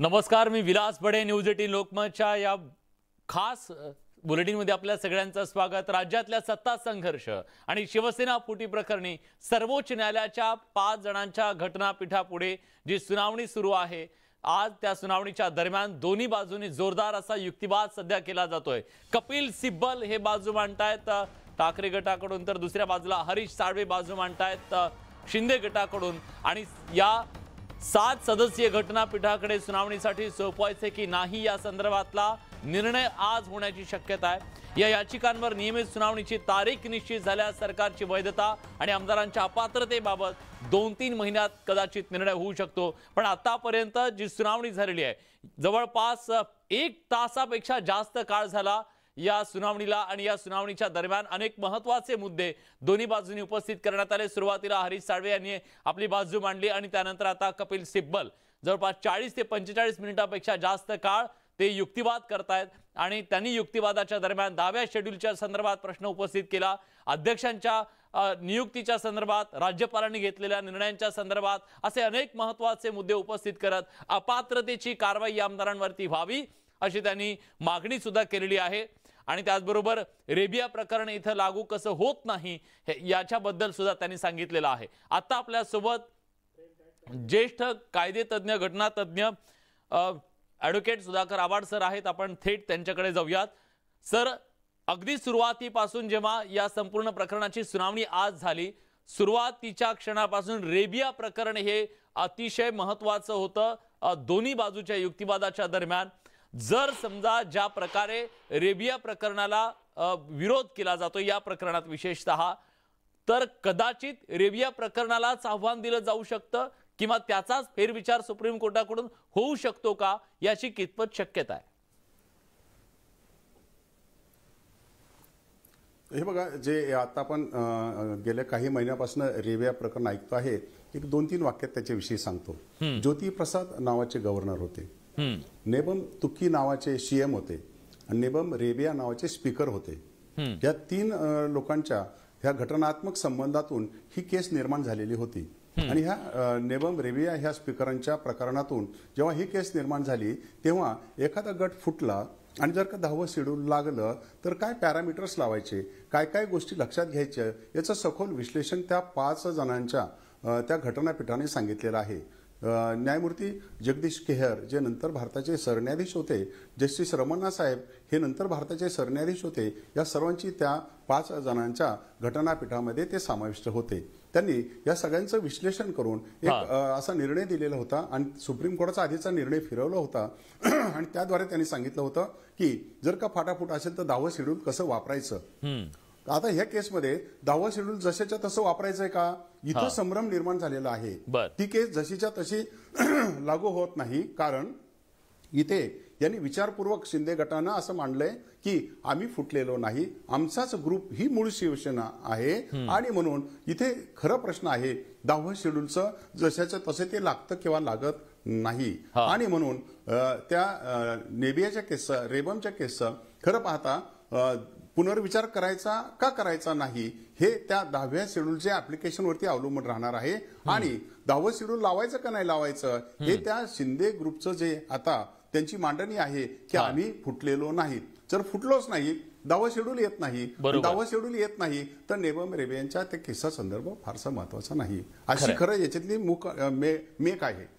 नमस्कार मी Vilas Bade news eighteen लोकमतच्या या खास बुलेटिनमध्ये आपल्या सगळ्यांचं स्वागत राज्यातल्या सत्ता संघर्ष आणि शिवसेना फुटी प्रकरणी सर्वोच्च न्यायालयाच्या पाच जणांच्या घटनापीठापुढे जी सुनावणी सुरू आहे आज त्या सुनावणीच्या दरम्यान दोन्ही बाजूनी जोरदार असा युक्तिवाद सध्या केला जातोय कपिल सिब्बल हे बाजू मांडतायत ठाकरे गटाकडून तर दुसऱ्या बाजूला हरीश साळवे बाजू मांडतायत शिंदे गटाकडून आणि या सात सदस्यीय घटनापीठाकडे सुनावणीसाठी सोपवायचे की नाही या संदर्भातला निर्णय आज होण्याची शक्यता आहे या याचिकांवर नियमित सुनावणीची तारीख निश्चित झाल्यास सरकारची वैधता आणि आमदारांच्या अपात्रतेबाबत दोन तीन महिन्यात कदाचित निर्णय होऊ शकतो पण आतापर्यंत जी सुनावणी झालेली आहे जवळपास एक तासापेक्षा जास्त काळ झाला या सुनावणीला आणि या सुनावणीच्या दरम्यान अनेक महत्वाचे मुद्दे दोन्ही बाजूंनी उपस्थित करण्यात आले सुरुवातीला हरीश साळवे यांनी आपली बाजू मांडली आणि त्यानंतर आता कपिल सिब्बल जवळपास चाळीस ते पंचेचाळीस मिनिटापेक्षा जास्त काळ ते युक्तिवाद करतायत आणि त्यांनी युक्तिवादाच्या दरम्यान दहाव्या शेड्यूलच्या संदर्भात प्रश्न उपस्थित केला अध्यक्षांच्या नियुक्तीच्या संदर्भात राज्यपालांनी घेतलेल्या निर्णयांच्या संदर्भात असे अनेक महत्वाचे मुद्दे उपस्थित करत अपात्रतेची कारवाई आमदारांवरती व्हावी अशी त्यांनी मागणी सुद्धा केलेली आहे आणि त्याचबरोबर रेबिया प्रकरण इथं लागू कसं होत नाही याच्याबद्दल सुद्धा त्यांनी सांगितलेलं आहे आता आपल्यासोबत ज्येष्ठ कायदेतज्ञ घटनातज्ञ ऍडव्होकेट सुधाकर आवाड सर आहेत आपण थेट त्यांच्याकडे जाऊयात सर अगदी सुरुवातीपासून जेव्हा या संपूर्ण प्रकरणाची सुनावणी आज झाली सुरुवातीच्या क्षणापासून रेबिया प्रकरण हे अतिशय महत्वाचं होतं दोन्ही बाजूच्या युक्तिवादाच्या दरम्यान जर समजा ज्या प्रकारे रेबिया प्रकरणाला विरोध केला जातो या प्रकरणात विशेषत तर कदाचित रेबिया प्रकरणालाच आव्हान दिलं जाऊ शकतं किंवा त्याचाच फेरविचार सुप्रीम कोर्टाकडून होऊ शकतो का याची कितपत शक्यता आहे हे बघा जे आता आपण गेल्या काही महिन्यापासून रेव्या प्रकरण ऐकतो आहे एक दोन तीन वाक्यात त्याच्याविषयी सांगतो ज्योतिप्रसाद नावाचे गव्हर्नर होते नेबम तुक्की नावाचे सीएम होते आणि नेबम रेबिया नावाचे स्पीकर होते या तीन लोकांच्या ह्या घटनात्मक संबंधातून ही केस निर्माण झालेली होती आणि ह्या नेबम रेबिया ह्या स्पीकरांच्या प्रकरणातून जेव्हा ही केस निर्माण झाली तेव्हा एखादा गट फुटला आणि जर का दहावं शेड्यूल लागलं तर काय पॅरामीटर्स लावायचे काय काय गोष्टी लक्षात घ्यायच्या याचं सखोल विश्लेषण त्या पाच जणांच्या त्या घटनापीठाने सांगितलेलं आहे न्यायमूर्ती जगदीश केहर जे नंतर भारताचे सरन्यायाधीश होते जस्टिस रमन्ना साहेब हे नंतर भारताचे सरन्यायाधीश होते या सर्वांची त्या पाच जणांच्या घटनापीठामध्ये ते समाविष्ट होते त्यांनी या सगळ्यांचं विश्लेषण करून एक असा निर्णय दिलेला होता आणि सुप्रीम कोर्टाचा आधीचा निर्णय फिरवला होता आणि त्याद्वारे त्यांनी सांगितलं होतं की जर का फाटाफूट असेल तर दावं शेड्यूल कसं वापरायचं आता ह्या केसमध्ये दहावा शेड्यूल जशाच्या तसं वापरायचं आहे का इथं संभ्रम निर्माण झालेला आहे ती केस जशीच्या तशी लागू होत नाही कारण इथे यांनी विचारपूर्वक शिंदे गटानं असं मांडलंय की आम्ही फुटलेलो नाही आमचाच ग्रुप ही मूळ शिवसेना आहे आणि म्हणून इथे खरं प्रश्न आहे दहावं शेड्यूलचं जशाचं तसे ते लागतं किंवा लागत नाही आणि म्हणून त्या नेबियाच्या केसचं रेबमच्या केसचं खरं पाहता पुनर्विचार करायचा का करायचा नाही हे त्या दहाव्या शेड्यूलच्या ऍप्लिकेशनवरती अवलंबून राहणार आहे आणि दहावं शेड्यूल लावायचं का नाही लावायचं हे त्या शिंदे ग्रुपचं जे आता त्यांची मांडणी आहे की आम्ही फुटलेलो नाहीत जर फुटलोच नाही दावा शेड्यूल येत नाही दावा शेड्यूल येत नाही तर नेबम रेबे यांच्या त्या किस्सा संदर्भ फारसा महत्वाचा नाही अशी खरं याच्यातली मुख मेक आहे